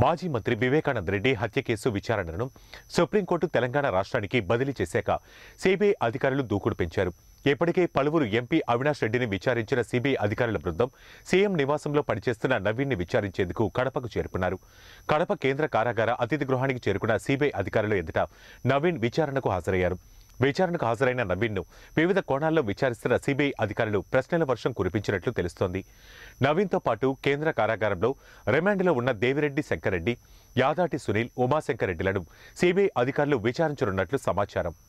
మాజీ మంత్రి వివేకానంద రెడ్డి హత్య కేసు విచారణను సుప్రీంకోర్టు తెలంగాణ రాష్ట్రానికి బదిలీ చేశాక సిబిఐ అధికారులు దూకుడు పెంచారు ఇప్పటికే పలువురు ఎంపీ అవినాష్ రెడ్డిని విచారించిన సిబిఐ అధికారుల బృందం సీఎం నివాసంలో పనిచేస్తున్న నవీన్ని విచారించేందుకు కడపకు చేరుకున్నారు కడప కేంద్ర కారాగార అతిథి గృహానికి చేరుకున్న సిబిఐ అధికారుల ఎదుట నవీన్ విచారణకు హాజరయ్యారు విచారణకు హాజరైన నవీన్ను వివిధ కోణాల్లో విచారిస్తున్న సిబిఐ అధికారులు ప్రశ్నల వర్షం కురిపించినట్లు తెలుస్తోంది నవీన్తో పాటు కేంద్ర కారాగారంలో రిమాండ్లో ఉన్న దేవిరెడ్డి శంకరెడ్డి యాదాటి సునీల్ రెడ్డిలను సిబిఐ అధికారులు విచారించనున్నట్లు సమాచారం